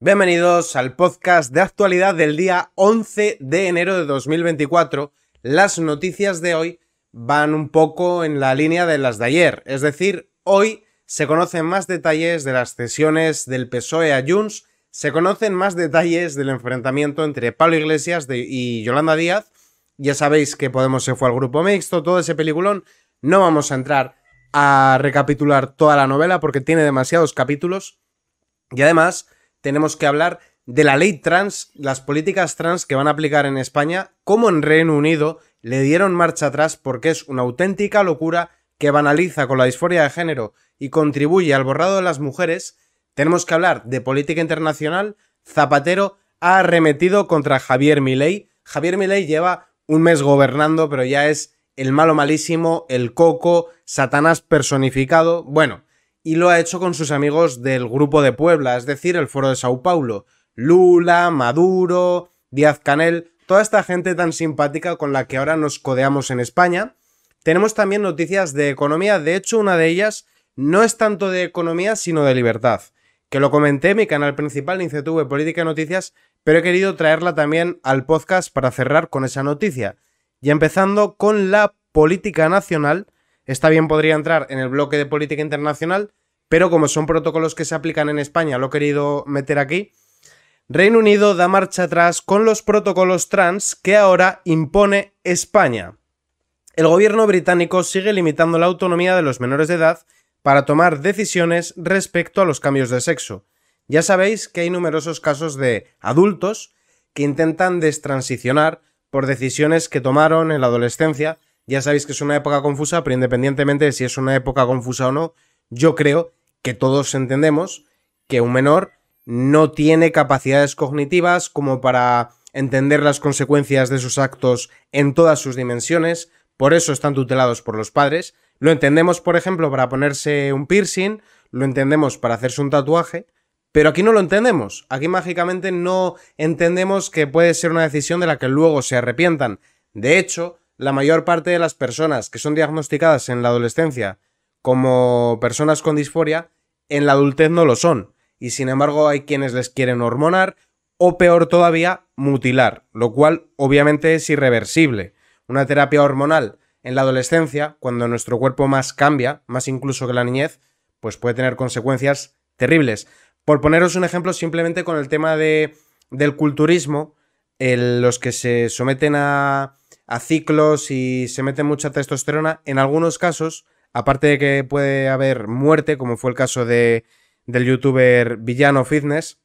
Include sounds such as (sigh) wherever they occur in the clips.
Bienvenidos al podcast de actualidad del día 11 de enero de 2024. Las noticias de hoy van un poco en la línea de las de ayer, es decir, hoy se conocen más detalles de las cesiones del PSOE a Junts, se conocen más detalles del enfrentamiento entre Pablo Iglesias y Yolanda Díaz. Ya sabéis que Podemos se fue al grupo mixto, todo ese peliculón. No vamos a entrar a recapitular toda la novela porque tiene demasiados capítulos. Y además, tenemos que hablar de la ley trans, las políticas trans que van a aplicar en España, como en Reino Unido le dieron marcha atrás porque es una auténtica locura que banaliza con la disforia de género y contribuye al borrado de las mujeres, tenemos que hablar de política internacional, Zapatero ha arremetido contra Javier Milei. Javier Milei lleva un mes gobernando, pero ya es el malo malísimo, el coco, Satanás personificado. Bueno, y lo ha hecho con sus amigos del Grupo de Puebla, es decir, el Foro de Sao Paulo. Lula, Maduro, Díaz Canel, toda esta gente tan simpática con la que ahora nos codeamos en España. Tenemos también noticias de economía, de hecho una de ellas no es tanto de economía sino de libertad, que lo comenté en mi canal principal, Incetv Política y Noticias, pero he querido traerla también al podcast para cerrar con esa noticia. Y empezando con la política nacional, Está bien, podría entrar en el bloque de política internacional, pero como son protocolos que se aplican en España, lo he querido meter aquí. Reino Unido da marcha atrás con los protocolos trans que ahora impone España. El gobierno británico sigue limitando la autonomía de los menores de edad para tomar decisiones respecto a los cambios de sexo. Ya sabéis que hay numerosos casos de adultos que intentan destransicionar por decisiones que tomaron en la adolescencia ya sabéis que es una época confusa, pero independientemente de si es una época confusa o no, yo creo que todos entendemos que un menor no tiene capacidades cognitivas como para entender las consecuencias de sus actos en todas sus dimensiones, por eso están tutelados por los padres. Lo entendemos, por ejemplo, para ponerse un piercing, lo entendemos para hacerse un tatuaje, pero aquí no lo entendemos. Aquí mágicamente no entendemos que puede ser una decisión de la que luego se arrepientan. De hecho, la mayor parte de las personas que son diagnosticadas en la adolescencia como personas con disforia, en la adultez no lo son. Y sin embargo hay quienes les quieren hormonar o peor todavía, mutilar, lo cual obviamente es irreversible. Una terapia hormonal en la adolescencia, cuando nuestro cuerpo más cambia, más incluso que la niñez, pues puede tener consecuencias terribles. Por poneros un ejemplo simplemente con el tema de, del culturismo, los que se someten a, a ciclos y se mete mucha testosterona. En algunos casos, aparte de que puede haber muerte, como fue el caso de, del youtuber Villano Fitness,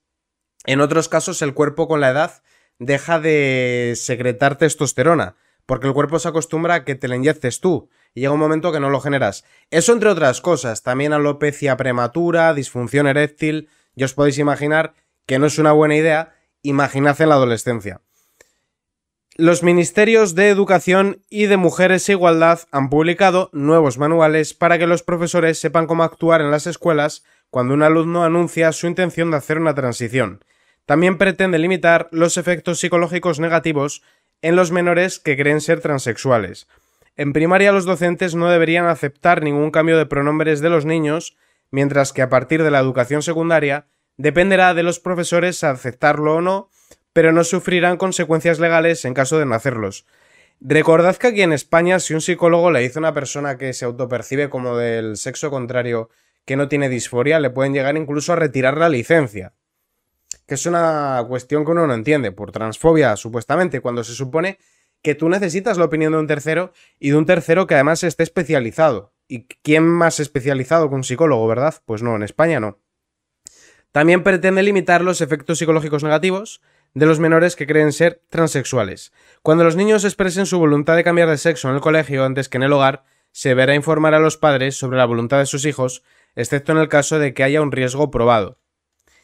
en otros casos el cuerpo con la edad deja de secretar testosterona, porque el cuerpo se acostumbra a que te la inyectes tú, y llega un momento que no lo generas. Eso entre otras cosas, también alopecia prematura, disfunción eréctil, ya os podéis imaginar que no es una buena idea, imaginad en la adolescencia. Los ministerios de Educación y de Mujeres e Igualdad han publicado nuevos manuales para que los profesores sepan cómo actuar en las escuelas cuando un alumno anuncia su intención de hacer una transición. También pretende limitar los efectos psicológicos negativos en los menores que creen ser transexuales. En primaria los docentes no deberían aceptar ningún cambio de pronombres de los niños, mientras que a partir de la educación secundaria dependerá de los profesores aceptarlo o no pero no sufrirán consecuencias legales en caso de no hacerlos. Recordad que aquí en España, si un psicólogo le dice a una persona que se autopercibe como del sexo contrario que no tiene disforia, le pueden llegar incluso a retirar la licencia. Que es una cuestión que uno no entiende, por transfobia, supuestamente, cuando se supone que tú necesitas la opinión de un tercero y de un tercero que además esté especializado. ¿Y quién más especializado que un psicólogo, verdad? Pues no, en España no. También pretende limitar los efectos psicológicos negativos, de los menores que creen ser transexuales. Cuando los niños expresen su voluntad de cambiar de sexo en el colegio antes que en el hogar, se verá informar a los padres sobre la voluntad de sus hijos, excepto en el caso de que haya un riesgo probado.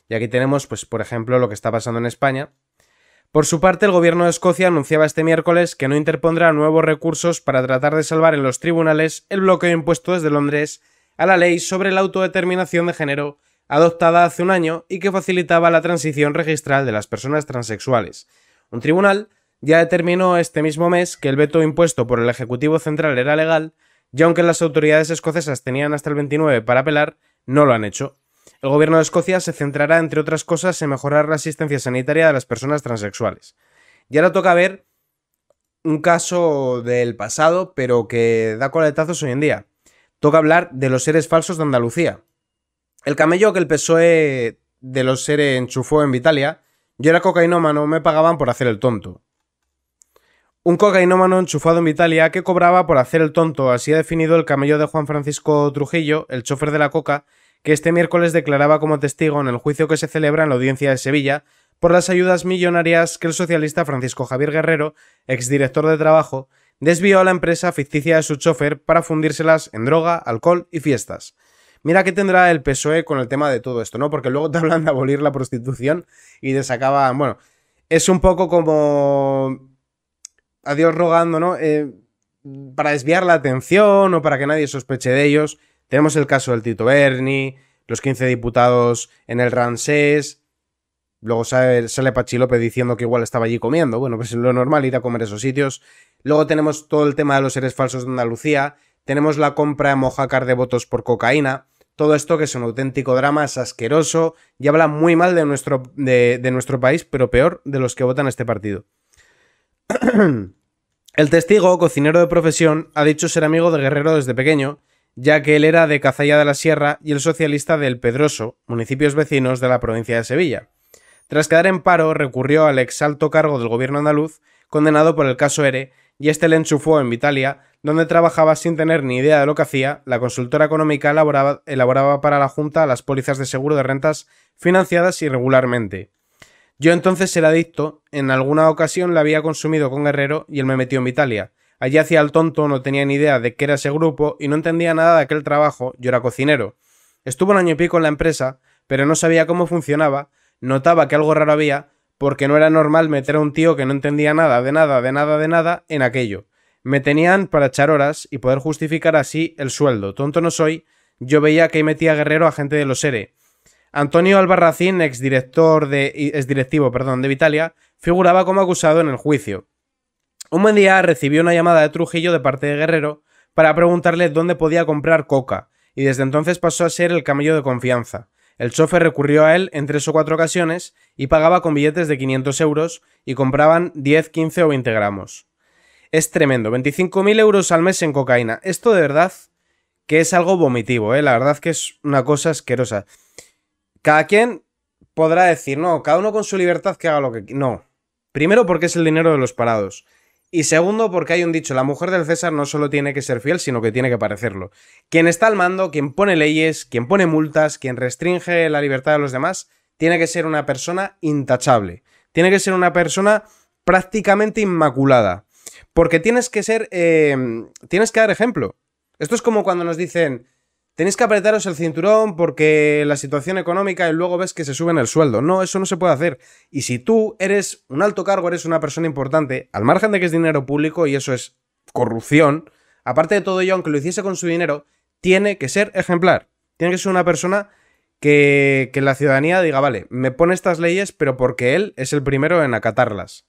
Y aquí tenemos, pues, por ejemplo, lo que está pasando en España. Por su parte, el gobierno de Escocia anunciaba este miércoles que no interpondrá nuevos recursos para tratar de salvar en los tribunales el bloqueo impuesto desde Londres a la ley sobre la autodeterminación de género adoptada hace un año y que facilitaba la transición registral de las personas transexuales. Un tribunal ya determinó este mismo mes que el veto impuesto por el Ejecutivo Central era legal, y aunque las autoridades escocesas tenían hasta el 29 para apelar, no lo han hecho. El gobierno de Escocia se centrará, entre otras cosas, en mejorar la asistencia sanitaria de las personas transexuales. Y ahora toca ver un caso del pasado, pero que da coletazos hoy en día. Toca hablar de los seres falsos de Andalucía. El camello que el PSOE de los seres enchufó en Vitalia, yo era cocainómano, me pagaban por hacer el tonto. Un cocainómano enchufado en Vitalia que cobraba por hacer el tonto, así ha definido el camello de Juan Francisco Trujillo, el chofer de la coca, que este miércoles declaraba como testigo en el juicio que se celebra en la audiencia de Sevilla por las ayudas millonarias que el socialista Francisco Javier Guerrero, exdirector de trabajo, desvió a la empresa ficticia de su chofer para fundírselas en droga, alcohol y fiestas. Mira qué tendrá el PSOE con el tema de todo esto, ¿no? Porque luego te hablan de abolir la prostitución y te sacaban. Bueno, es un poco como. Adiós rogando, ¿no? Eh, para desviar la atención o para que nadie sospeche de ellos. Tenemos el caso del Tito Berni, los 15 diputados en el Ransés. Luego sale, Pachilope diciendo que igual estaba allí comiendo. Bueno, pues es lo normal ir a comer esos sitios. Luego tenemos todo el tema de los seres falsos de Andalucía. Tenemos la compra en mojacar de votos por cocaína. Todo esto que es un auténtico drama, es asqueroso y habla muy mal de nuestro, de, nuestro país, pero peor de los que votan este partido. (clears throat) El testigo, cocinero de profesión, ha dicho ser amigo de Guerrero desde pequeño, ya que él era de Cazalla de la Sierra y el socialista del Pedroso, municipios vecinos de la provincia de Sevilla. Tras quedar en paro, recurrió al exalto cargo del gobierno andaluz, condenado por el caso ERE, y este le enchufó en Vitalia donde trabajaba sin tener ni idea de lo que hacía, la consultora económica elaboraba, para la Junta las pólizas de seguro de rentas financiadas irregularmente. Yo entonces era adicto, en alguna ocasión la había consumido con Guerrero y él me metió en Vitalia. Allí hacía el tonto, no tenía ni idea de qué era ese grupo y no entendía nada de aquel trabajo, yo era cocinero. Estuvo un año y pico en la empresa, pero no sabía cómo funcionaba, notaba que algo raro había, porque no era normal meter a un tío que no entendía nada, de nada, de nada, de nada, en aquello. Me tenían para echar horas y poder justificar así el sueldo. Tonto no soy, yo veía que metía Guerrero a gente de los ERE. Antonio Albarracín, director de, directivo, perdón, de Vitalia, figuraba como acusado en el juicio. Un buen día recibió una llamada de Trujillo de parte de Guerrero para preguntarle dónde podía comprar coca, y desde entonces pasó a ser el camello de confianza. El chofer recurrió a él en tres o cuatro ocasiones y pagaba con billetes de 500 euros y compraban 10, 15 o 20 gramos es tremendo. 25.000 euros al mes en cocaína. Esto de verdad que es algo vomitivo, ¿eh? La verdad que es una cosa asquerosa. Cada quien podrá decir, no, cada uno con su libertad que haga lo que... No. Primero porque es el dinero de los parados. Y segundo, porque hay un dicho, la mujer del César no solo tiene que ser fiel, sino que tiene que parecerlo. Quien está al mando, quien pone leyes, quien pone multas, quien restringe la libertad de los demás, tiene que ser una persona intachable. Tiene que ser una persona prácticamente inmaculada. Porque tienes que ser. Em, tienes que dar ejemplo. Esto es como cuando nos dicen. Tenéis que apretaros el cinturón porque la situación económica y luego ves que se suben el sueldo. No, eso no se puede hacer. Y si tú eres un alto cargo, eres una persona importante, al margen de que es dinero público y eso es corrupción, aparte de todo ello, aunque lo hiciese con su dinero, tiene que ser ejemplar. Tiene que ser una persona que, que la ciudadanía diga, vale, me pone estas leyes, pero porque él es el primero en acatarlas.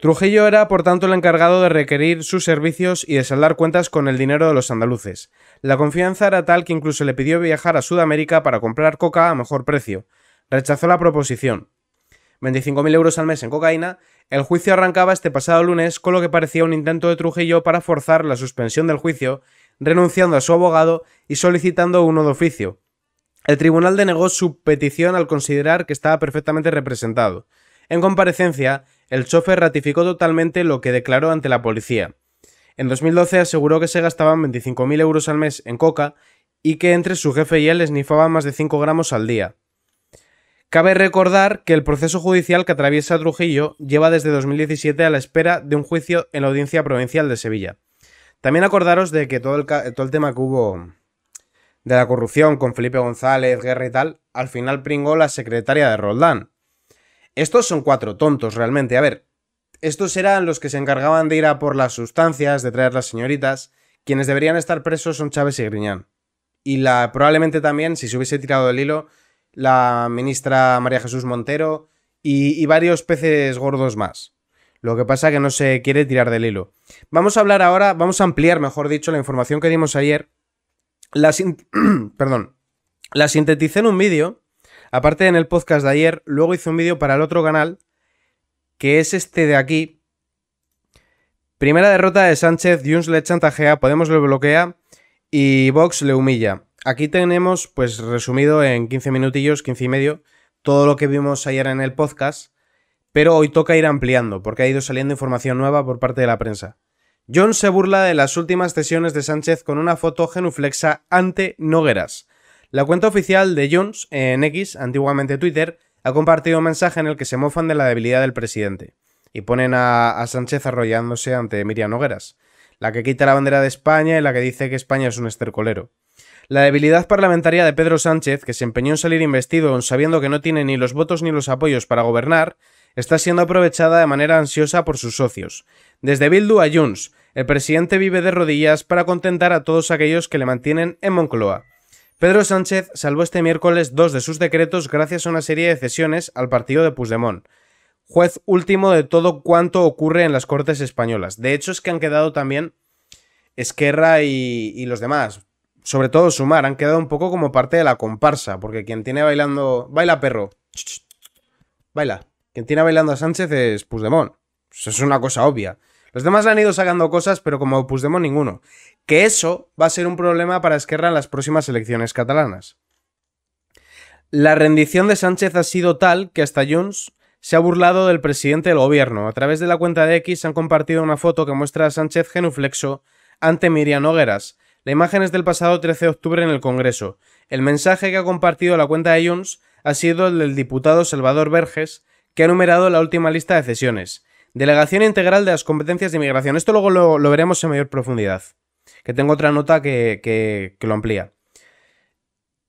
Trujillo era, por tanto, el encargado de requerir sus servicios y de saldar cuentas con el dinero de los andaluces. La confianza era tal que incluso le pidió viajar a Sudamérica para comprar coca a mejor precio. Rechazó la proposición. 25.000 euros al mes en cocaína, el juicio arrancaba este pasado lunes con lo que parecía un intento de Trujillo para forzar la suspensión del juicio, renunciando a su abogado y solicitando uno de oficio. El tribunal denegó su petición al considerar que estaba perfectamente representado. En comparecencia, el chofer ratificó totalmente lo que declaró ante la policía. En 2012 aseguró que se gastaban 25.000 euros al mes en coca y que entre su jefe y él esnifaban más de 5 gramos al día. Cabe recordar que el proceso judicial que atraviesa Trujillo lleva desde 2017 a la espera de un juicio en la Audiencia Provincial de Sevilla. También acordaros de que todo el, todo el tema que hubo de la corrupción con Felipe González, Guerra y tal, al final pringó la secretaria de Roldán, estos son cuatro tontos realmente. A ver, estos eran los que se encargaban de ir a por las sustancias, de traer las señoritas. Quienes deberían estar presos son Chávez y Griñán. Y la, probablemente también, si se hubiese tirado del hilo, la ministra María Jesús Montero y, varios peces gordos más. Lo que pasa que no se quiere tirar del hilo. Vamos a hablar ahora, vamos a ampliar, mejor dicho, la información que dimos ayer. La, (clears throat) Perdón. la sinteticé en un vídeo Aparte, en el podcast de ayer, luego hice un vídeo para el otro canal, que es este de aquí. Primera derrota de Sánchez, Jones le chantajea, Podemos le bloquea y Vox le humilla. Aquí tenemos, pues resumido en 15 minutillos, 15 y medio, todo lo que vimos ayer en el podcast, pero hoy toca ir ampliando, porque ha ido saliendo información nueva por parte de la prensa. Jones se burla de las últimas sesiones de Sánchez con una foto genuflexa ante Nogueras. La cuenta oficial de Jones en X, antiguamente Twitter, ha compartido un mensaje en el que se mofan de la debilidad del presidente y ponen a, Sánchez arrollándose ante Miriam Nogueras, la que quita la bandera de España y la que dice que España es un estercolero. La debilidad parlamentaria de Pedro Sánchez, que se empeñó en salir investido sabiendo que no tiene ni los votos ni los apoyos para gobernar, está siendo aprovechada de manera ansiosa por sus socios. Desde Bildu a Jones, el presidente vive de rodillas para contentar a todos aquellos que le mantienen en Moncloa. Pedro Sánchez salvó este miércoles dos de sus decretos gracias a una serie de cesiones al partido de Puigdemont, juez último de todo cuanto ocurre en las Cortes españolas. De hecho, es que han quedado también Esquerra y, los demás, sobre todo Sumar, han quedado un poco como parte de la comparsa, porque quien tiene bailando... Baila, perro. Baila. Quien tiene bailando a Sánchez es Puigdemont. Eso es una cosa obvia. Los demás han ido sacando cosas, pero como Puigdemont ninguno. Que eso va a ser un problema para Esquerra en las próximas elecciones catalanas. La rendición de Sánchez ha sido tal que hasta Junts se ha burlado del presidente del gobierno. A través de la cuenta de X han compartido una foto que muestra a Sánchez genuflexo ante Miriam Nogueras. La imagen es del pasado 13 de octubre en el Congreso. El mensaje que ha compartido la cuenta de Junts ha sido el del diputado Salvador Verges, que ha numerado la última lista de cesiones. Delegación integral de las competencias de inmigración. Esto luego lo, veremos en mayor profundidad. Que tengo otra nota que, que, lo amplía.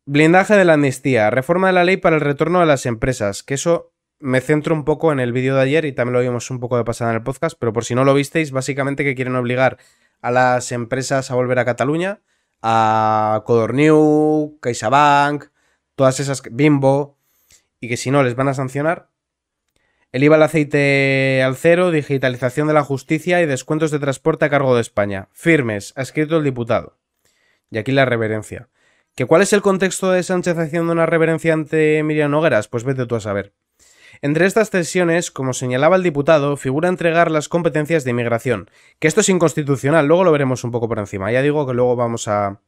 Blindaje de la amnistía. Reforma de la ley para el retorno de las empresas. Que eso me centro un poco en el vídeo de ayer y también lo vimos un poco de pasada en el podcast. Pero por si no lo visteis, básicamente que quieren obligar a las empresas a volver a Cataluña. A Codorniu, CaixaBank, todas esas, Bimbo. Y que si no les van a sancionar el IVA al aceite al cero, digitalización de la justicia y descuentos de transporte a cargo de España. Firmes, ha escrito el diputado. Y aquí la reverencia. ¿Que ¿Cuál es el contexto de Sánchez haciendo una reverencia ante Miriam Nogueras? Pues vete tú a saber. Entre estas cesiones, como señalaba el diputado, figura entregar las competencias de inmigración, que esto es inconstitucional, luego lo veremos un poco por encima, ya digo que luego vamos a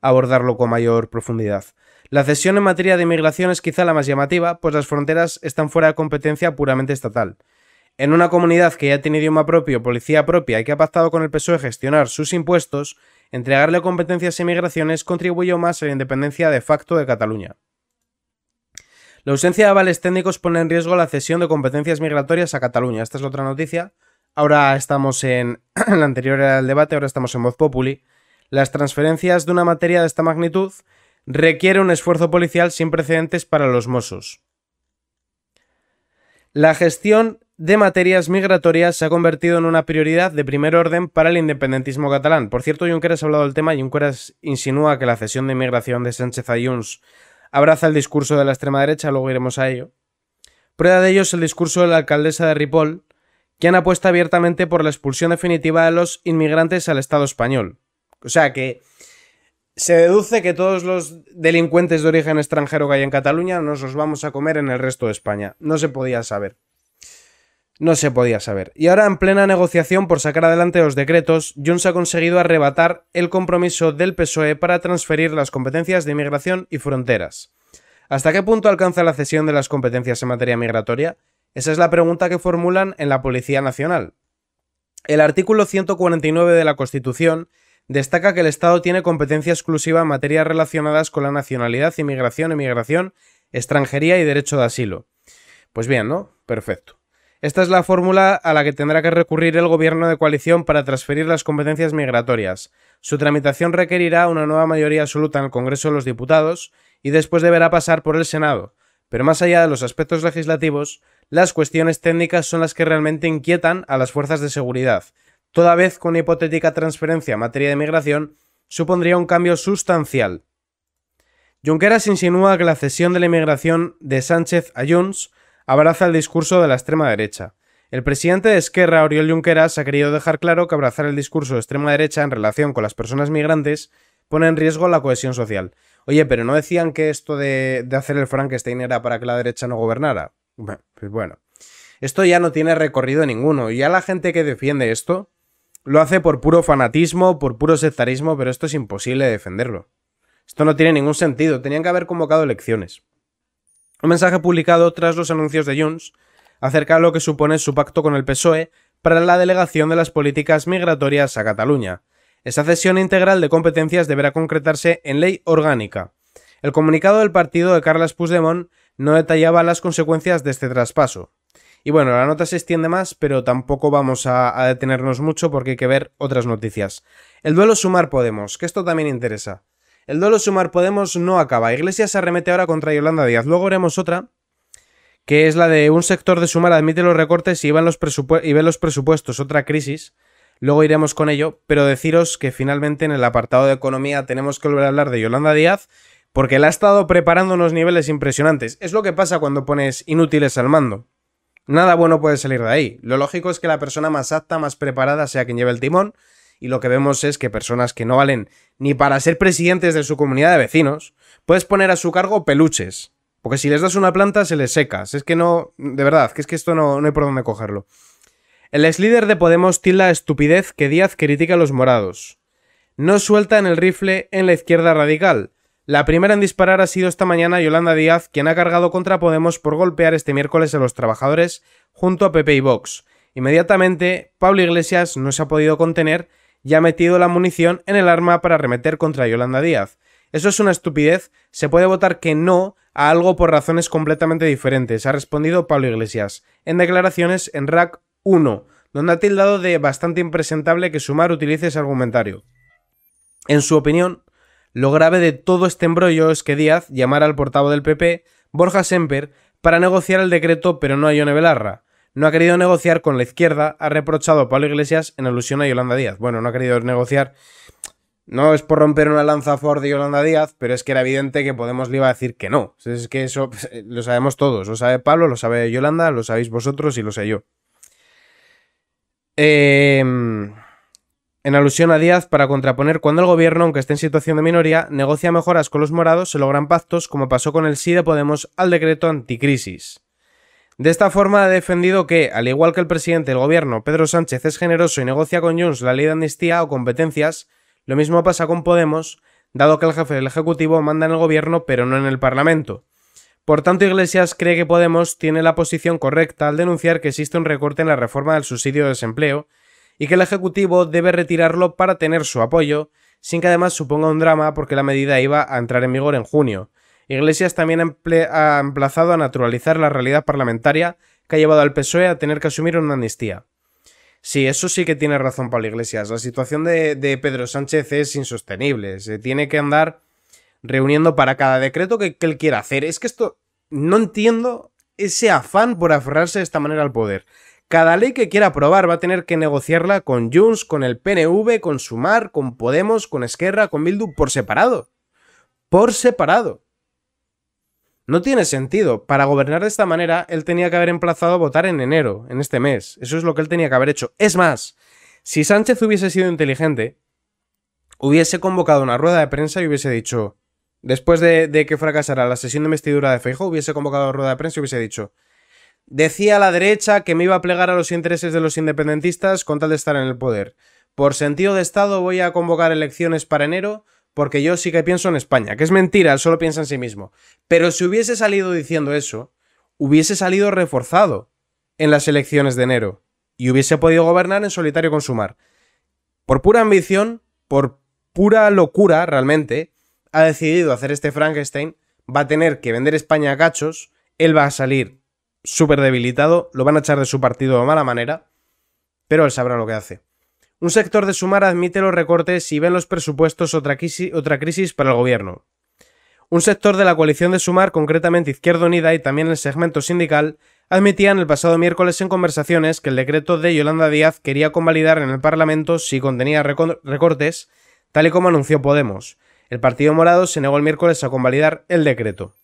abordarlo con mayor profundidad. La cesión en materia de inmigración es quizá la más llamativa, pues las fronteras están fuera de competencia puramente estatal. En una comunidad que ya tiene idioma propio, policía propia y que ha pactado con el PSOE gestionar sus impuestos, entregarle competencias a e inmigraciones contribuyó más a la independencia de facto de Cataluña. La ausencia de avales técnicos pone en riesgo la cesión de competencias migratorias a Cataluña. Esta es otra noticia. Ahora estamos en. la (clears throat) anterior era el debate, ahora estamos en Voz Populi. Las transferencias de una materia de esta magnitud requiere un esfuerzo policial sin precedentes para los Mossos. La gestión de materias migratorias se ha convertido en una prioridad de primer orden para el independentismo catalán. Por cierto, Junqueras ha hablado del tema. Junqueras insinúa que la cesión de inmigración de Sánchez Ayuns abraza el discurso de la extrema derecha, luego iremos a ello. Prueba de ello es el discurso de la alcaldesa de Ripoll, quien apuesta abiertamente por la expulsión definitiva de los inmigrantes al Estado español. O sea que se deduce que todos los delincuentes de origen extranjero que hay en Cataluña nos los vamos a comer en el resto de España. No se podía saber. No se podía saber. Y ahora, en plena negociación por sacar adelante los decretos, Junts ha conseguido arrebatar el compromiso del PSOE para transferir las competencias de inmigración y fronteras. ¿Hasta qué punto alcanza la cesión de las competencias en materia migratoria? Esa es la pregunta que formulan en la Policía Nacional. El artículo 149 de la Constitución destaca que el Estado tiene competencia exclusiva en materias relacionadas con la nacionalidad, inmigración, emigración, extranjería y derecho de asilo. Pues bien, ¿no? Perfecto. Esta es la fórmula a la que tendrá que recurrir el gobierno de coalición para transferir las competencias migratorias. Su tramitación requerirá una nueva mayoría absoluta en el Congreso de los Diputados y después deberá pasar por el Senado. Pero más allá de los aspectos legislativos, las cuestiones técnicas son las que realmente inquietan a las fuerzas de seguridad, toda vez con una hipotética transferencia en materia de migración supondría un cambio sustancial. Junqueras insinúa que la cesión de la inmigración de Sánchez a Junts abraza el discurso de la extrema derecha. El presidente de Esquerra, Oriol Junqueras, ha querido dejar claro que abrazar el discurso de extrema derecha en relación con las personas migrantes pone en riesgo la cohesión social. Oye, pero ¿no decían que esto de, hacer el Frankenstein era para que la derecha no gobernara? Bueno, pues bueno. Esto ya no tiene recorrido ninguno. Y a la gente que defiende esto, lo hace por puro fanatismo, por puro sectarismo, pero esto es imposible defenderlo. Esto no tiene ningún sentido, tenían que haber convocado elecciones. Un mensaje publicado tras los anuncios de Junts acerca de lo que supone su pacto con el PSOE para la delegación de las políticas migratorias a Cataluña. Esa cesión integral de competencias deberá concretarse en ley orgánica. El comunicado del partido de Carles Puigdemont no detallaba las consecuencias de este traspaso. Y bueno, la nota se extiende más, pero tampoco vamos a, detenernos mucho porque hay que ver otras noticias. El duelo Sumar Podemos, que esto también interesa. El duelo Sumar Podemos no acaba. Iglesias arremete ahora contra Yolanda Díaz. Luego veremos otra, que es la de un sector de Sumar admite los recortes y, y ve los presupuestos, otra crisis. Luego iremos con ello, pero deciros que finalmente en el apartado de economía tenemos que volver a hablar de Yolanda Díaz, porque la ha estado preparando unos niveles impresionantes. Es lo que pasa cuando pones inútiles al mando. Nada bueno puede salir de ahí. Lo lógico es que la persona más apta, más preparada sea quien lleve el timón, y lo que vemos es que personas que no valen ni para ser presidentes de su comunidad de vecinos, puedes poner a su cargo peluches. Porque si les das una planta se les secas. Es que no, de verdad, que es que esto no, no hay por dónde cogerlo. El ex líder de Podemos tilda estupidez que Díaz critica a los morados. No en el rifle en la izquierda radical. La primera en disparar ha sido esta mañana Yolanda Díaz, quien ha cargado contra Podemos por golpear este miércoles a los trabajadores junto a Pepe y Vox. Inmediatamente, Pablo Iglesias no se ha podido contener y ha metido la munición en el arma para arremeter contra Yolanda Díaz. Eso es una estupidez, se puede votar que no a algo por razones completamente diferentes, ha respondido Pablo Iglesias, en declaraciones en RAC 1, donde ha tildado de bastante impresentable que Sumar utilice ese argumentario. En su opinión, lo grave de todo este embrollo es que Díaz llamara al portavoz del PP, Borja Semper, para negociar el decreto, pero no a Yone Belarra. No ha querido negociar con la izquierda, ha reprochado a Pablo Iglesias en alusión a Yolanda Díaz. Bueno, no ha querido negociar. No es por romper una lanza Ford de Yolanda Díaz, pero es que era evidente que Podemos le iba a decir que no. Es que eso pues, eh, lo sabemos todos. Lo sabe Pablo, lo sabe Yolanda, lo sabéis vosotros y lo sé yo. Eh en alusión a Díaz para contraponer cuando el gobierno, aunque esté en situación de minoría, negocia mejoras con los morados, se logran pactos, como pasó con el sí de Podemos al decreto anticrisis. De esta forma ha defendido que, al igual que el presidente del gobierno, Pedro Sánchez es generoso y negocia con Junts la ley de amnistía o competencias, lo mismo pasa con Podemos, dado que el jefe del Ejecutivo manda en el gobierno pero no en el Parlamento. Por tanto, Iglesias cree que Podemos tiene la posición correcta al denunciar que existe un recorte en la reforma del subsidio de desempleo, y que el Ejecutivo debe retirarlo para tener su apoyo, sin que además suponga un drama porque la medida iba a entrar en vigor en junio. Iglesias también ha emplazado a naturalizar la realidad parlamentaria que ha llevado al PSOE a tener que asumir una amnistía. Sí, eso sí que tiene razón Pablo Iglesias. La situación de, Pedro Sánchez es insostenible. Se tiene que andar reuniendo para cada decreto que, que él quiera hacer. Es que esto... No entiendo ese afán por aferrarse de esta manera al poder. Cada ley que quiera aprobar va a tener que negociarla con Junts, con el PNV, con Sumar, con Podemos, con Esquerra, con Bildu, por separado. Por separado. No tiene sentido. Para gobernar de esta manera, él tenía que haber emplazado a votar en enero, en este mes. Eso es lo que él tenía que haber hecho. Es más, si Sánchez hubiese sido inteligente, hubiese convocado una rueda de prensa y hubiese dicho, después de, que fracasara la sesión de investidura de Feijo, hubiese convocado una rueda de prensa y hubiese dicho, Decía a la derecha que me iba a plegar a los intereses de los independentistas con tal de estar en el poder. Por sentido de Estado voy a convocar elecciones para enero porque yo sí que pienso en España, que es mentira, él solo piensa en sí mismo. Pero si hubiese salido diciendo eso, hubiese salido reforzado en las elecciones de enero y hubiese podido gobernar en solitario con mar. Por pura ambición, por pura locura realmente, ha decidido hacer este Frankenstein, va a tener que vender España a cachos, él va a salir súper debilitado, lo van a echar de su partido de mala manera, pero él sabrá lo que hace. Un sector de Sumar admite los recortes y ven los presupuestos otra crisis, otra crisis para el gobierno. Un sector de la coalición de Sumar, concretamente Izquierda Unida y también el segmento sindical, admitían el pasado miércoles en conversaciones que el decreto de Yolanda Díaz quería convalidar en el Parlamento si contenía recortes, tal y como anunció Podemos. El Partido Morado se negó el miércoles a convalidar el decreto.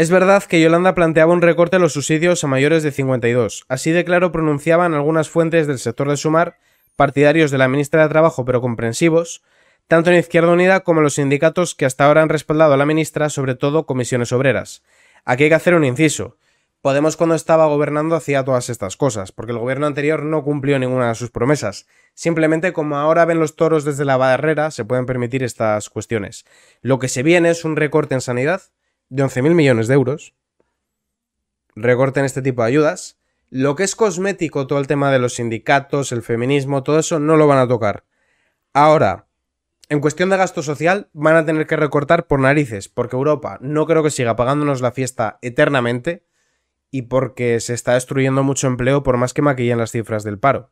Es verdad que Yolanda planteaba un recorte a los subsidios a mayores de 52. Así de claro pronunciaban algunas fuentes del sector de Sumar, partidarios de la ministra de Trabajo pero comprensivos, tanto en Izquierda Unida como en los sindicatos que hasta ahora han respaldado a la ministra, sobre todo comisiones obreras. Aquí hay que hacer un inciso. Podemos cuando estaba gobernando hacía todas estas cosas, porque el gobierno anterior no cumplió ninguna de sus promesas. Simplemente como ahora ven los toros desde la barrera, se pueden permitir estas cuestiones. Lo que se viene es un recorte en sanidad, de 11.000 millones de euros, recorten este tipo de ayudas. Lo que es cosmético, todo el tema de los sindicatos, el feminismo, todo eso, no lo van a tocar. Ahora, en cuestión de gasto social, van a tener que recortar por narices, porque Europa no creo que siga pagándonos la fiesta eternamente y porque se está destruyendo mucho empleo por más que maquillen las cifras del paro.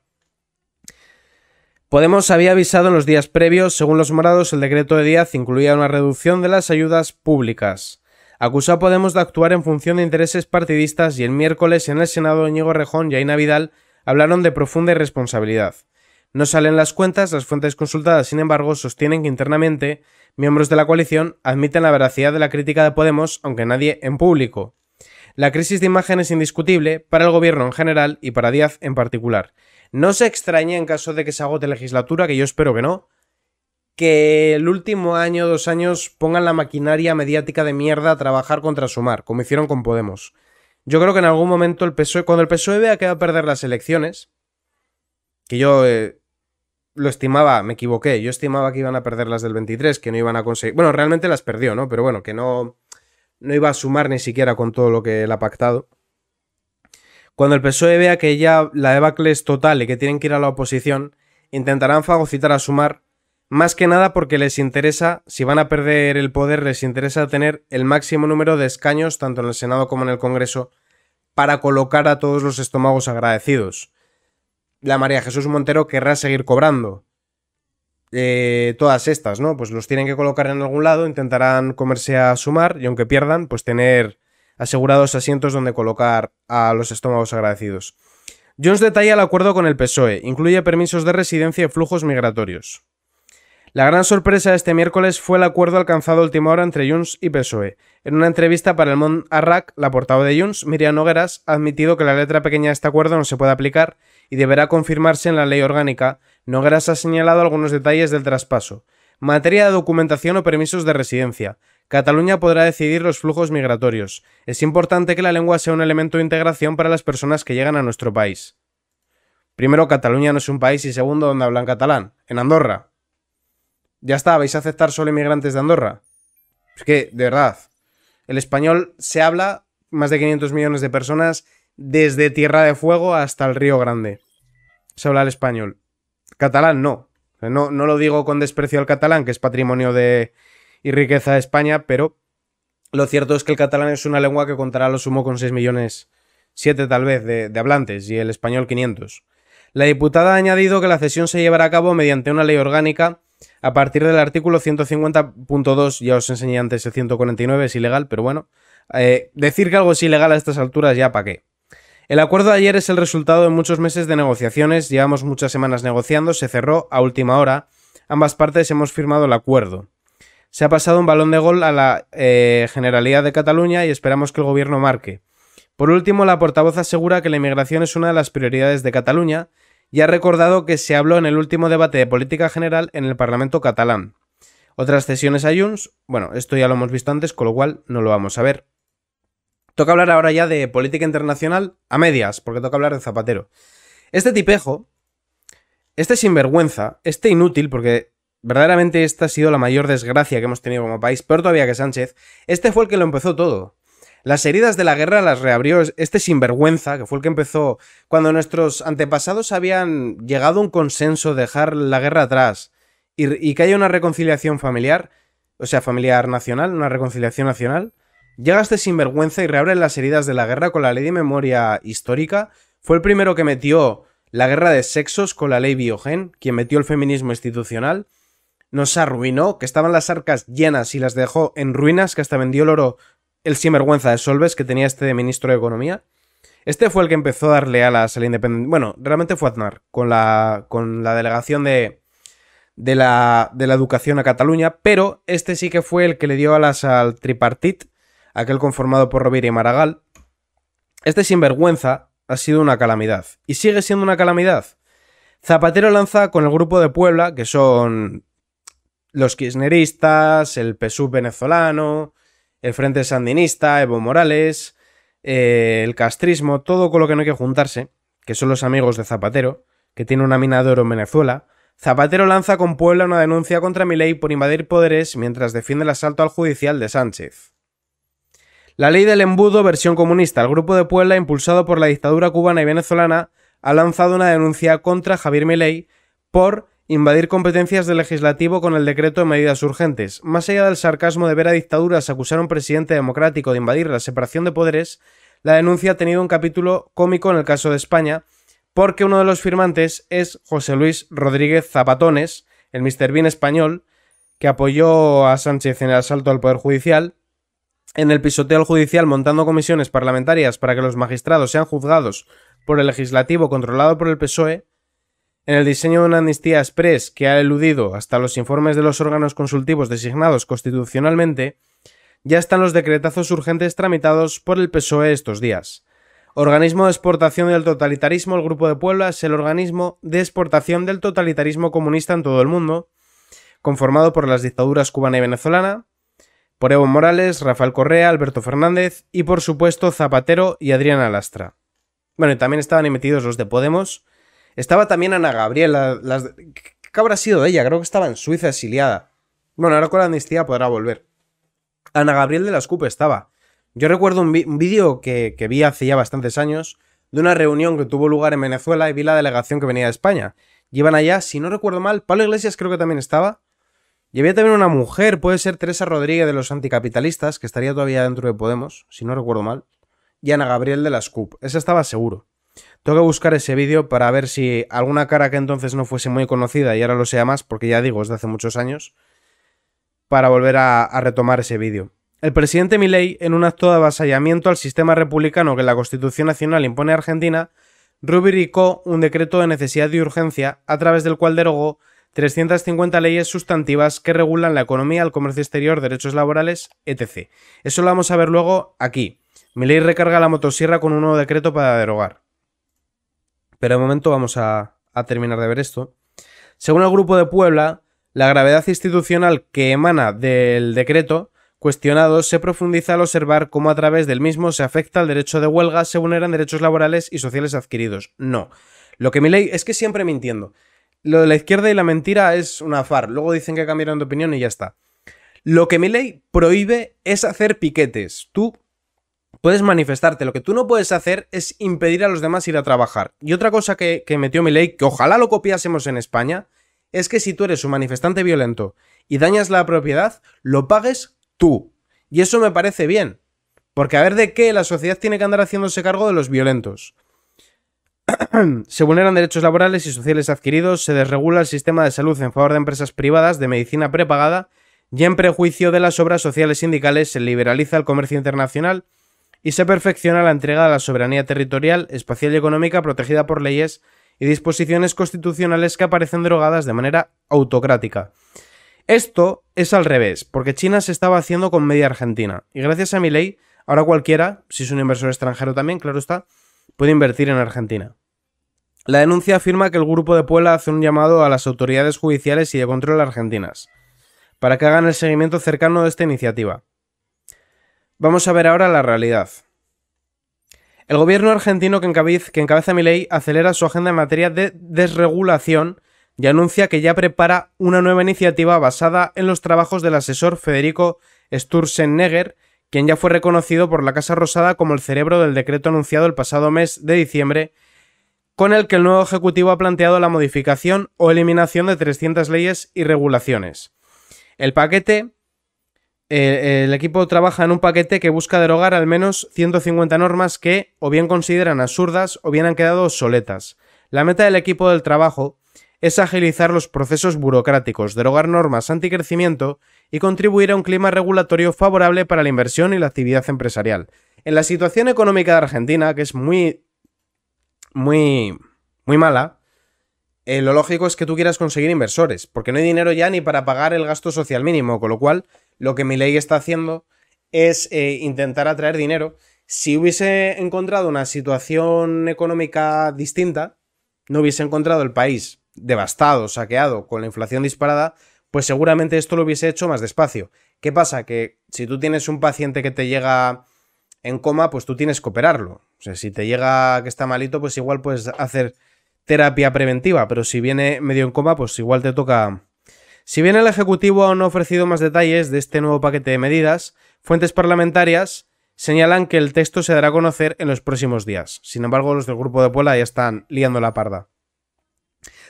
Podemos había avisado en los días previos, según los morados, el decreto de Díaz incluía una reducción de las ayudas públicas acusó a Podemos de actuar en función de intereses partidistas y el miércoles en el Senado Íñigo Rejón y Aina Vidal hablaron de profunda irresponsabilidad. No salen las cuentas, las fuentes consultadas, sin embargo, sostienen que internamente miembros de la coalición admiten la veracidad de la crítica de Podemos, aunque nadie en público. La crisis de imagen es indiscutible para el gobierno en general y para Díaz en particular. No se extraña en caso de que se agote legislatura, que yo espero que no, que el último año, dos años, pongan la maquinaria mediática de mierda a trabajar contra Sumar, como hicieron con Podemos. Yo creo que en algún momento el PSOE, cuando el PSOE vea que va a perder las elecciones, que yo eh, lo estimaba, me equivoqué, yo estimaba que iban a perder las del 23, que no iban a conseguir, bueno, realmente las perdió, ¿no? Pero bueno, que no, no iba a sumar ni siquiera con todo lo que él ha pactado. Cuando el PSOE vea que ya la debacle es total y que tienen que ir a la oposición, intentarán fagocitar a sumar más que nada porque les interesa, si van a perder el poder, les interesa tener el máximo número de escaños, tanto en el Senado como en el Congreso, para colocar a todos los estómagos agradecidos. La María Jesús Montero querrá seguir cobrando. Eh, todas estas, ¿no? Pues los tienen que colocar en algún lado, intentarán comerse a sumar y aunque pierdan, pues tener asegurados asientos donde colocar a los estómagos agradecidos. Jones detalla el acuerdo con el PSOE, incluye permisos de residencia y flujos migratorios. La gran sorpresa de este miércoles fue el acuerdo alcanzado a última hora entre Junts y PSOE. En una entrevista para el Mont Arrac, la portavoz de Junts, Miriam Nogueras, ha admitido que la letra pequeña de este acuerdo no se puede aplicar y deberá confirmarse en la ley orgánica. Nogueras ha señalado algunos detalles del traspaso. Materia de documentación o permisos de residencia. Cataluña podrá decidir los flujos migratorios. Es importante que la lengua sea un elemento de integración para las personas que llegan a nuestro país. Primero, Cataluña no es un país y segundo, donde hablan catalán. En Andorra, ya está, vais a aceptar solo inmigrantes de Andorra. Es que, de verdad, el español se habla más de 500 millones de personas desde Tierra de Fuego hasta el Río Grande. Se habla el español. Catalán no. No, no lo digo con desprecio al catalán, que es patrimonio de, y riqueza de España, pero lo cierto es que el catalán es una lengua que contará lo sumo con 6 millones, 7 tal vez, de, de, hablantes, y el español 500. La diputada ha añadido que la cesión se llevará a cabo mediante una ley orgánica a partir del artículo 150.2, ya os enseñé antes el 149, es ilegal, pero bueno, eh, decir que algo es ilegal a estas alturas ya para qué. El acuerdo de ayer es el resultado de muchos meses de negociaciones, llevamos muchas semanas negociando, se cerró a última hora, ambas partes hemos firmado el acuerdo. Se ha pasado un balón de gol a la eh, Generalidad de Cataluña y esperamos que el gobierno marque. Por último, la portavoz asegura que la inmigración es una de las prioridades de Cataluña y ha recordado que se habló en el último debate de política general en el Parlamento catalán. Otras sesiones a Junts, bueno, esto ya lo hemos visto antes, con lo cual no lo vamos a ver. Toca hablar ahora ya de política internacional a medias, porque toca hablar de Zapatero. Este tipejo, este sinvergüenza, este inútil, porque verdaderamente esta ha sido la mayor desgracia que hemos tenido como país, Pero todavía que Sánchez, este fue el que lo empezó todo. Las heridas de la guerra las reabrió este sinvergüenza, que fue el que empezó cuando nuestros antepasados habían llegado a un consenso de dejar la guerra atrás y, y que haya una reconciliación familiar, o sea, familiar nacional, una reconciliación nacional. Llega este sinvergüenza y reabre las heridas de la guerra con la ley de memoria histórica. Fue el primero que metió la guerra de sexos con la ley Biogen, quien metió el feminismo institucional nos arruinó, que estaban las arcas llenas y las dejó en ruinas, que hasta vendió el oro el sinvergüenza de Solves que tenía este ministro de Economía. Este fue el que empezó a darle alas al independiente. Bueno, realmente fue Aznar, con la, con la delegación de, de, la, de la educación a Cataluña, pero este sí que fue el que le dio alas al tripartit, aquel conformado por Rovira y Maragall. Este sinvergüenza ha sido una calamidad. Y sigue siendo una calamidad. Zapatero lanza con el grupo de Puebla, que son los kirchneristas, el PSUV venezolano, el Frente Sandinista, Evo Morales, eh, el castrismo, todo con lo que no hay que juntarse, que son los amigos de Zapatero, que tiene una mina de oro en Venezuela. Zapatero lanza con Puebla una denuncia contra Milei por invadir poderes mientras defiende el asalto al judicial de Sánchez. La ley del embudo, versión comunista. El grupo de Puebla, impulsado por la dictadura cubana y venezolana, ha lanzado una denuncia contra Javier Milei por invadir competencias del legislativo con el decreto de medidas urgentes. Más allá del sarcasmo de ver a dictaduras acusar a un presidente democrático de invadir la separación de poderes, la denuncia ha tenido un capítulo cómico en el caso de España, porque uno de los firmantes es José Luis Rodríguez Zapatones, el Mr. Bien español, que apoyó a Sánchez en el asalto al Poder Judicial, en el pisoteo judicial montando comisiones parlamentarias para que los magistrados sean juzgados por el legislativo controlado por el PSOE, en el diseño de una amnistía express que ha eludido hasta los informes de los órganos consultivos designados constitucionalmente, ya están los decretazos urgentes tramitados por el PSOE estos días. Organismo de exportación del totalitarismo, el Grupo de Puebla es el organismo de exportación del totalitarismo comunista en todo el mundo, conformado por las dictaduras cubana y venezolana, por Evo Morales, Rafael Correa, Alberto Fernández y por supuesto Zapatero y Adriana Lastra. Bueno, y también estaban emitidos los de Podemos, estaba también Ana Gabriela. Las... ¿Qué habrá sido de ella? Creo que estaba en Suiza exiliada. Bueno, ahora con la amnistía podrá volver. Ana Gabriel de las CUP estaba. Yo recuerdo un vídeo que, vi hace ya bastantes años de una reunión que tuvo lugar en Venezuela y vi la delegación que venía de España. Llevan allá, si no recuerdo mal, Pablo Iglesias creo que también estaba. Y también una mujer, puede ser Teresa Rodríguez de los anticapitalistas, que estaría todavía dentro de Podemos, si no recuerdo mal. Y Ana Gabriel de las CUP, esa estaba seguro. Tengo que buscar ese vídeo para ver si alguna cara que entonces no fuese muy conocida y ahora lo sea más, porque ya digo, es de hace muchos años, para volver a, retomar ese vídeo. El presidente Milei, en un acto de avasallamiento al sistema republicano que la Constitución Nacional impone a Argentina, rubricó un decreto de necesidad y urgencia a través del cual derogó 350 leyes sustantivas que regulan la economía, el comercio exterior, derechos laborales, etc. Eso lo vamos a ver luego aquí. Milei recarga la motosierra con un nuevo decreto para derogar. Pero de momento vamos a, terminar de ver esto. Según el Grupo de Puebla, la gravedad institucional que emana del decreto cuestionado se profundiza al observar cómo a través del mismo se afecta al derecho de huelga, se vulneran derechos laborales y sociales adquiridos. No. Lo que mi ley es que siempre mintiendo. Lo de la izquierda y la mentira es una far. Luego dicen que cambiaron de opinión y ya está. Lo que mi ley prohíbe es hacer piquetes. Tú puedes manifestarte. Lo que tú no puedes hacer es impedir a los demás ir a trabajar. Y otra cosa que, metió mi ley, que ojalá lo copiásemos en España, es que si tú eres un manifestante violento y dañas la propiedad, lo pagues tú. Y eso me parece bien. Porque a ver de qué la sociedad tiene que andar haciéndose cargo de los violentos. (clears throat) se vulneran derechos laborales y sociales adquiridos, se desregula el sistema de salud en favor de empresas privadas de medicina prepagada y en prejuicio de las obras sociales sindicales se liberaliza el comercio internacional y se perfecciona la entrega de la soberanía territorial, espacial y económica protegida por leyes y disposiciones constitucionales que aparecen derogadas de manera autocrática. Esto es al revés, porque China se estaba haciendo con media Argentina, y gracias a mi ley, ahora cualquiera, si es un inversor extranjero también, claro está, puede invertir en Argentina. La denuncia afirma que el Grupo de Puebla hace un llamado a las autoridades judiciales y de control argentinas, para que hagan el seguimiento cercano de esta iniciativa. Vamos a ver ahora la realidad. El gobierno argentino que, encabeza mi encabeza acelera su agenda en materia de desregulación y anuncia que ya prepara una nueva iniciativa basada en los trabajos del asesor Federico Sturzenegger, quien ya fue reconocido por la Casa Rosada como el cerebro del decreto anunciado el pasado mes de diciembre, con el que el nuevo Ejecutivo ha planteado la modificación o eliminación de 300 leyes y regulaciones. El paquete eh, el equipo trabaja en un paquete que busca derogar al menos 150 normas que o bien consideran absurdas o bien han quedado obsoletas. La meta del equipo del trabajo es agilizar los procesos burocráticos, derogar normas anticrecimiento y contribuir a un clima regulatorio favorable para la inversión y la actividad empresarial. En la situación económica de Argentina, que es muy muy, muy mala, eh, lo lógico es que tú quieras conseguir inversores, porque no hay dinero ya ni para pagar el gasto social mínimo, con lo cual lo que mi ley está haciendo es eh, intentar atraer dinero. Si hubiese encontrado una situación económica distinta, no hubiese encontrado el país devastado, saqueado, con la inflación disparada, pues seguramente esto lo hubiese hecho más despacio. ¿Qué pasa? Que si tú tienes un paciente que te llega en coma, pues tú tienes que operarlo. O sea, si te llega que está malito, pues igual puedes hacer terapia preventiva, pero si viene medio en coma, pues igual te toca si bien el Ejecutivo aún no ha ofrecido más detalles de este nuevo paquete de medidas, fuentes parlamentarias señalan que el texto se dará a conocer en los próximos días. Sin embargo, los del Grupo de Puebla ya están liando la parda.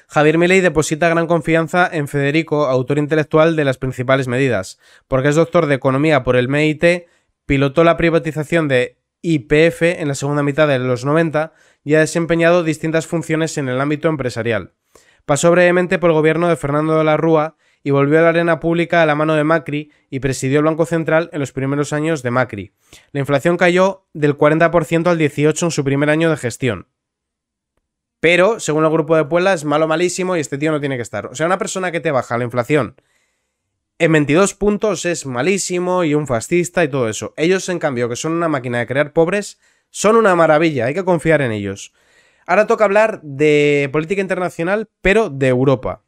Javier Milei deposita gran confianza en Federico, autor intelectual de las principales medidas, porque es doctor de Economía por el MIT, pilotó la privatización de IPF en la segunda mitad de los 90 y ha desempeñado distintas funciones en el ámbito empresarial. Pasó brevemente por el gobierno de Fernando de la Rúa y volvió a la arena pública a la mano de Macri y presidió el Banco Central en los primeros años de Macri. La inflación cayó del 40% al 18% en su primer año de gestión. Pero, según el grupo de Puebla, es malo malísimo y este tío no tiene que estar. O sea, una persona que te baja la inflación en 22 puntos es malísimo y un fascista y todo eso. Ellos, en cambio, que son una máquina de crear pobres, son una maravilla, hay que confiar en ellos. Ahora toca hablar de política internacional, pero de Europa.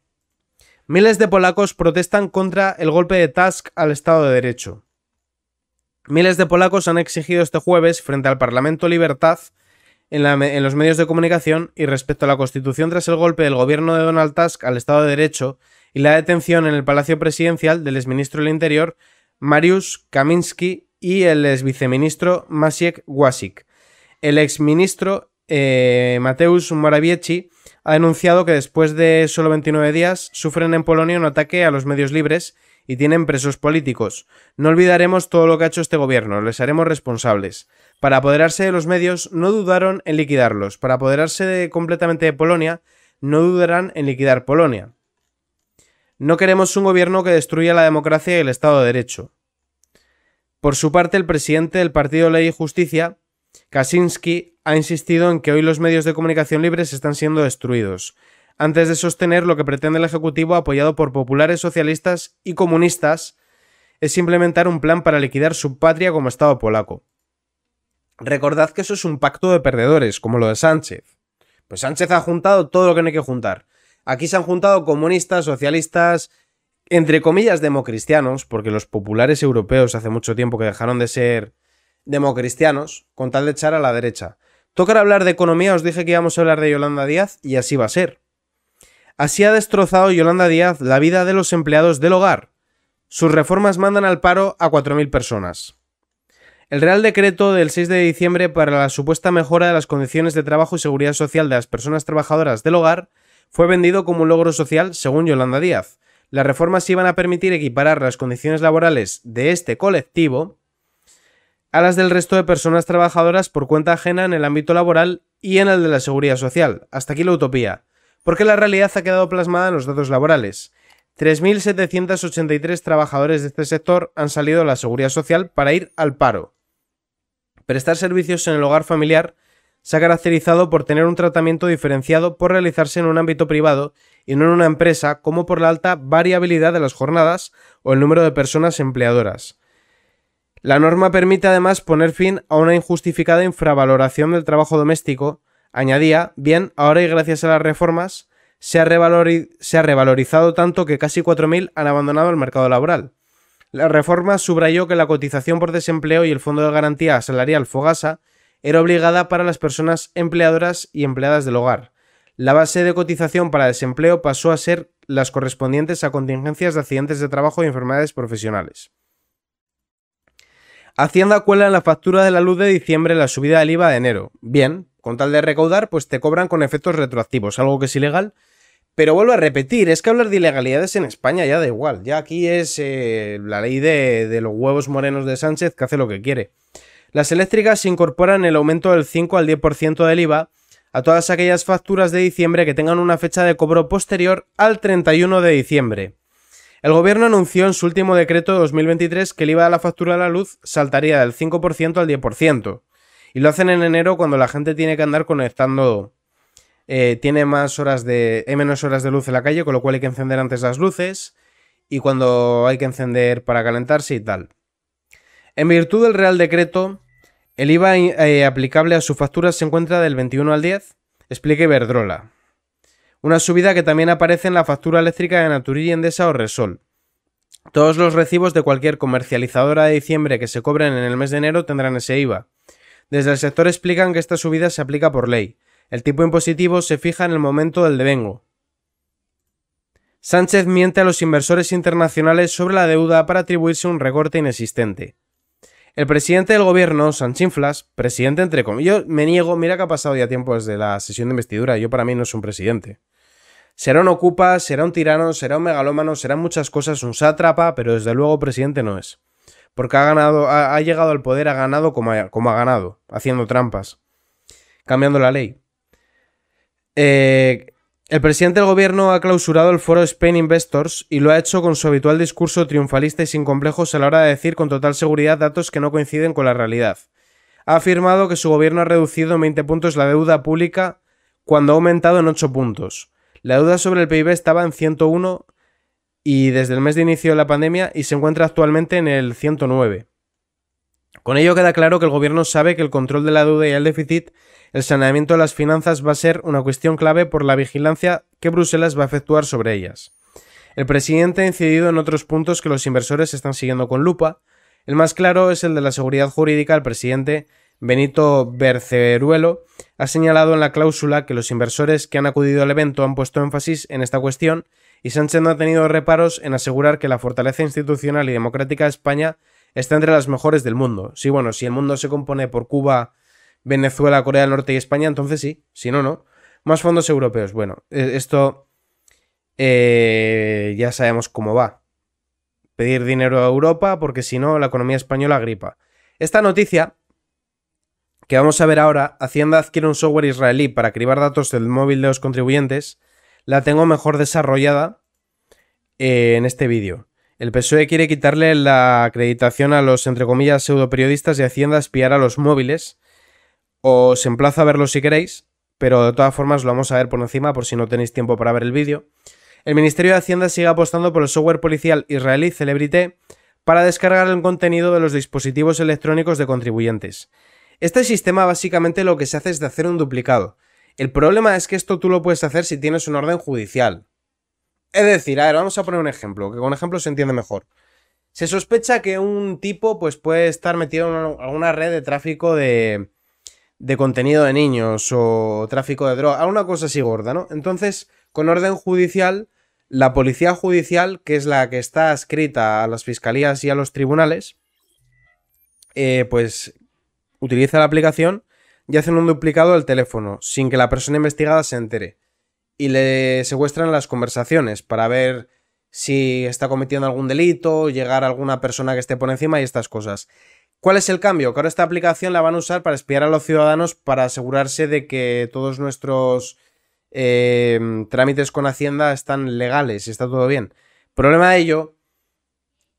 Miles de polacos protestan contra el golpe de Tusk al Estado de Derecho. Miles de polacos han exigido este jueves, frente al Parlamento Libertad, en, los medios de comunicación y respecto a la Constitución tras el golpe del gobierno de Donald Tusk al Estado de Derecho y la detención en el Palacio Presidencial del exministro del Interior Mariusz Kaminski y el exviceministro Masiek Wasik. El exministro eh, Mateusz Morawiecki ha denunciado que después de solo 29 días sufren en Polonia un ataque a los medios libres y tienen presos políticos. No olvidaremos todo lo que ha hecho este gobierno, les haremos responsables. Para apoderarse de los medios no dudaron en liquidarlos, para apoderarse completamente de Polonia no dudarán en liquidar Polonia. No queremos un gobierno que destruya la democracia y el Estado de Derecho. Por su parte, el presidente del partido Ley y Justicia Kaczynski ha insistido en que hoy los medios de comunicación libres están siendo destruidos, antes de sostener lo que pretende el Ejecutivo apoyado por populares socialistas y comunistas es implementar un plan para liquidar su patria como Estado polaco. Recordad que eso es un pacto de perdedores, como lo de Sánchez. Pues Sánchez ha juntado todo lo que no hay que juntar. Aquí se han juntado comunistas, socialistas, entre comillas democristianos, porque los populares europeos hace mucho tiempo que dejaron de ser democristianos con tal de echar a la derecha. Tocar hablar de economía, os dije que íbamos a hablar de Yolanda Díaz y así va a ser. Así ha destrozado Yolanda Díaz la vida de los empleados del hogar. Sus reformas mandan al paro a 4.000 personas. El Real Decreto del 6 de diciembre para la supuesta mejora de las condiciones de trabajo y seguridad social de las personas trabajadoras del hogar fue vendido como un logro social según Yolanda Díaz. Las reformas iban a permitir equiparar las condiciones laborales de este colectivo a las del resto de personas trabajadoras por cuenta ajena en el ámbito laboral y en el de la seguridad social. Hasta aquí la utopía. Porque la realidad ha quedado plasmada en los datos laborales. 3.783 trabajadores de este sector han salido a la seguridad social para ir al paro. Prestar servicios en el hogar familiar se ha caracterizado por tener un tratamiento diferenciado por realizarse en un ámbito privado y no en una empresa, como por la alta variabilidad de las jornadas o el número de personas empleadoras. La norma permite además poner fin a una injustificada infravaloración del trabajo doméstico. Añadía, bien, ahora y gracias a las reformas, se ha, revalorizado tanto que casi 4.000 han abandonado el mercado laboral. La reforma subrayó que la cotización por desempleo y el Fondo de Garantía Salarial Fogasa era obligada para las personas empleadoras y empleadas del hogar. La base de cotización para desempleo pasó a ser las correspondientes a contingencias de accidentes de trabajo y enfermedades profesionales. Hacienda cuela en la factura de la luz de diciembre la subida del IVA de enero. Bien, con tal de recaudar, pues te cobran con efectos retroactivos, algo que es ilegal. Pero vuelvo a repetir, es que hablar de ilegalidades en España ya da igual. Ya aquí es eh, la ley de, de los huevos morenos de Sánchez que hace lo que quiere. Las eléctricas incorporan el aumento del 5 al 10% del IVA a todas aquellas facturas de diciembre que tengan una fecha de cobro posterior al 31 de diciembre. El gobierno anunció en su último decreto de 2023 que el IVA de la factura de la luz saltaría del 5% al 10%. Y lo hacen en enero cuando la gente tiene que andar conectando. Eh, tiene más horas de. menos horas de luz en la calle, con lo cual hay que encender antes las luces. Y cuando hay que encender para calentarse y tal. En virtud del Real Decreto, el IVA eh, aplicable a su factura se encuentra del 21 al 10, Explique Verdrola. Una subida que también aparece en la factura eléctrica de y Endesa o Resol. Todos los recibos de cualquier comercializadora de diciembre que se cobren en el mes de enero tendrán ese IVA. Desde el sector explican que esta subida se aplica por ley. El tipo impositivo se fija en el momento del devengo. Sánchez miente a los inversores internacionales sobre la deuda para atribuirse un recorte inexistente. El presidente del gobierno, Sanchinflas, presidente entre comillas, yo me niego, mira que ha pasado ya tiempo desde la sesión de investidura, yo para mí no es un presidente. Será un ocupa, será un tirano, será un megalómano, serán muchas cosas, un sátrapa, pero desde luego presidente no es. Porque ha ganado, ha, llegado al poder, ha ganado como ha, ganado, haciendo trampas, cambiando la ley. Eh, el presidente del gobierno ha clausurado el foro Spain Investors y lo ha hecho con su habitual discurso triunfalista y sin complejos a la hora de decir con total seguridad datos que no coinciden con la realidad. Ha afirmado que su gobierno ha reducido en 20 puntos la deuda pública cuando ha aumentado en 8 puntos la deuda sobre el PIB estaba en 101 y desde el mes de inicio de la pandemia y se encuentra actualmente en el 109. Con ello queda claro que el gobierno sabe que el control de la deuda y el déficit, el saneamiento de las finanzas va a ser una cuestión clave por la vigilancia que Bruselas va a efectuar sobre ellas. El presidente ha incidido en otros puntos que los inversores están siguiendo con lupa. El más claro es el de la seguridad jurídica del presidente Benito Berceruelo, ha señalado en la cláusula que los inversores que han acudido al evento han puesto énfasis en esta cuestión y Sánchez no ha tenido reparos en asegurar que la fortaleza institucional y democrática de España está entre las mejores del mundo. Sí, bueno, si el mundo se compone por Cuba, Venezuela, Corea del Norte y España, entonces sí, si no, no. Más fondos europeos. Bueno, e-, esto eh, ya sabemos cómo va. Pedir dinero a Europa porque si no, la economía española gripa. Esta noticia que vamos a ver ahora, Hacienda adquiere un software israelí para cribar datos del móvil de los contribuyentes, la tengo mejor desarrollada eh, en este vídeo. El PSOE quiere quitarle la acreditación a los, entre comillas, pseudoperiodistas y Hacienda espiar a los móviles. Os emplaza a verlo si queréis, pero de todas formas lo vamos a ver por encima por si no tenéis tiempo para ver el vídeo. El Ministerio de Hacienda sigue apostando por el software policial israelí celebrité para descargar el contenido de los dispositivos electrónicos de contribuyentes. Este sistema básicamente lo que se hace es de hacer un duplicado. El problema es que esto tú lo puedes hacer si tienes un orden judicial. Es decir, a ver, vamos a poner un ejemplo, que con ejemplo se entiende mejor. Se sospecha que un tipo pues, puede estar metido en alguna red de tráfico de, contenido de niños o tráfico de droga, alguna cosa así gorda, ¿no? Entonces, con orden judicial, la policía judicial, que es la que está adscrita a las fiscalías y a los tribunales, eh, pues utiliza la aplicación y hacen un duplicado del teléfono sin que la persona investigada se entere y le secuestran las conversaciones para ver si está cometiendo algún delito, llegar a alguna persona que esté por encima y estas cosas. ¿Cuál es el cambio? Que ahora esta aplicación la van a usar para espiar a los ciudadanos para asegurarse de que todos nuestros em, trámites con Hacienda están legales y está todo bien. Problema de ello,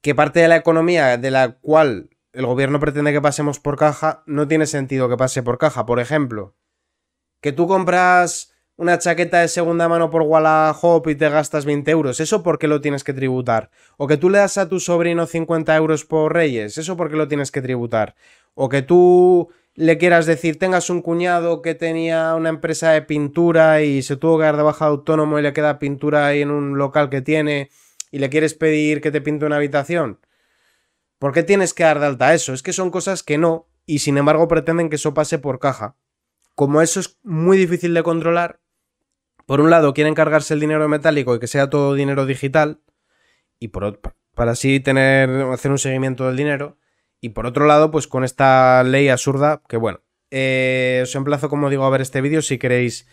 que parte de la economía de la cual el gobierno pretende que pasemos por caja, no tiene sentido que pase por caja. Por ejemplo, que tú compras una chaqueta de segunda mano por Wallahop y te gastas 20 euros, ¿eso por qué lo tienes que tributar? O que tú le das a tu sobrino 50 euros por Reyes, ¿eso por qué lo tienes que tributar? O que tú le quieras decir, tengas un cuñado que tenía una empresa de pintura y se tuvo que dar de baja de autónomo y le queda pintura ahí en un local que tiene y le quieres pedir que te pinte una habitación. ¿Por qué tienes que dar de alta eso? Es que son cosas que no, y sin embargo pretenden que eso pase por caja. Como eso es muy difícil de controlar, por un lado quieren cargarse el dinero metálico y que sea todo dinero digital, y por para así tener, hacer un seguimiento del dinero, y por otro lado, pues con esta ley absurda, que bueno, eh, os emplazo como digo a ver este vídeo si queréis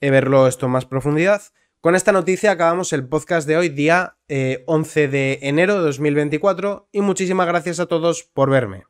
eh, verlo esto en más profundidad. Con esta noticia acabamos el podcast de hoy, día 11 eh, de enero de 2024, y muchísimas gracias a todos por verme.